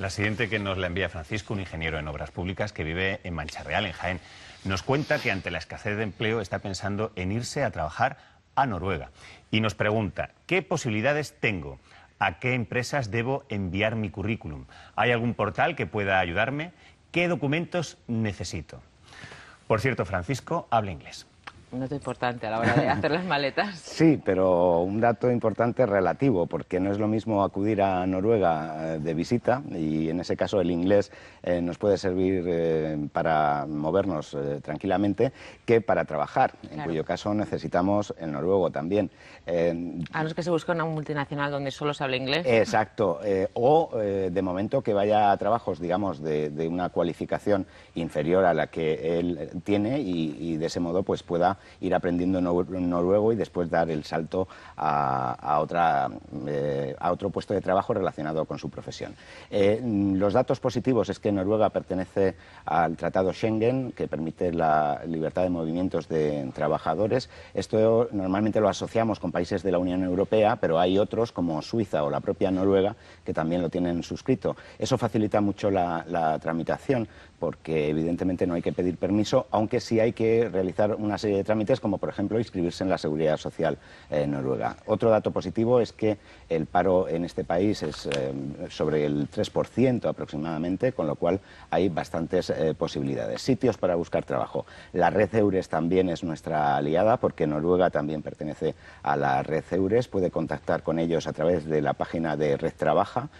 La siguiente que nos la envía Francisco, un ingeniero en obras públicas que vive en Mancha Real, en Jaén, nos cuenta que ante la escasez de empleo está pensando en irse a trabajar a Noruega y nos pregunta, ¿qué posibilidades tengo? ¿A qué empresas debo enviar mi currículum? ¿Hay algún portal que pueda ayudarme? ¿Qué documentos necesito? Por cierto, Francisco habla inglés. Un dato importante a la hora de hacer las maletas. sí, pero un dato importante relativo, porque no es lo mismo acudir a Noruega eh, de visita, y en ese caso el inglés eh, nos puede servir eh, para movernos tranquilamente, que para trabajar, en cuyo caso necesitamos el noruego también. a los que se busca una multinacional donde solo se hable inglés. Exacto, o de momento que vaya a trabajos, digamos, de, una cualificación inferior a la que él tiene y, y de ese modo pues pueda ir aprendiendo noruego y después dar el salto eh, a, otro puesto de trabajo relacionado con su profesión. Eh, los datos positivos es que Noruega pertenece al Tratado Schengen, que permite la libertad de movimientos de trabajadores. Esto normalmente lo asociamos con países de la Unión Europea, pero hay otros como Suiza o la propia Noruega que también lo tienen suscrito. Eso facilita mucho la tramitación porque evidentemente no hay que pedir permiso, aunque sí hay que realizar una serie de trámites, como por ejemplo inscribirse en la seguridad social eh, noruega. Otro dato positivo es que el paro en este país es eh, sobre el 3% aproximadamente, con lo cual hay bastantes eh, posibilidades. Sitios para buscar trabajo. La red EURES también es nuestra aliada, porque Noruega también pertenece a la red EURES. Puede contactar con ellos a través de la página de Red Trabaja.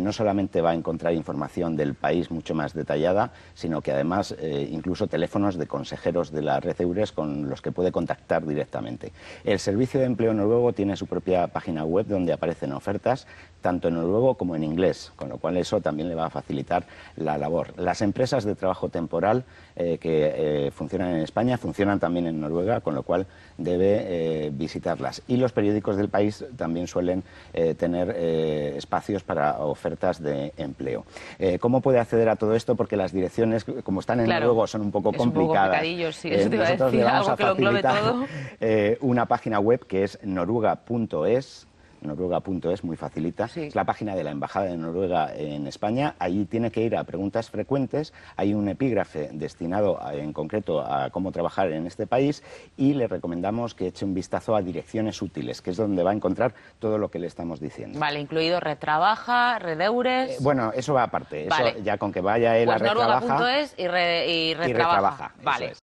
no solamente va a encontrar información del país mucho más detallada, sino que además eh, incluso teléfonos de consejeros de la red EURES con los que puede contactar directamente. El Servicio de Empleo Noruego tiene su propia página web donde aparecen ofertas, tanto en noruego como en inglés, con lo cual eso también le va a facilitar la labor. Las empresas de trabajo temporal eh, que eh, funcionan en España funcionan también en Noruega, con lo cual debe visitarlas. Y los periódicos del país también suelen tener espacios para ofertas de empleo. ¿Cómo puede acceder a todo esto? Porque las direcciones elecciones, como están en claro. son un poco es complicadas. Un poco sí, eso te eh, iba a decir, algo que lo englobe todo. Eh, una página web que es noruga.es, noruega.es, muy facilita. Es la página de la Embajada de Noruega en España. Allí tiene que ir a preguntas frecuentes. Hay un epígrafe destinado en concreto a cómo trabajar en este país y le recomendamos que eche un vistazo a direcciones útiles, que es donde va a encontrar todo lo que le estamos diciendo. Vale, incluido retrabaja, redeures. Eh, bueno, eso va aparte. ya con que vaya él a pues retrabaja. Noruega.es y, retrabaja. vale.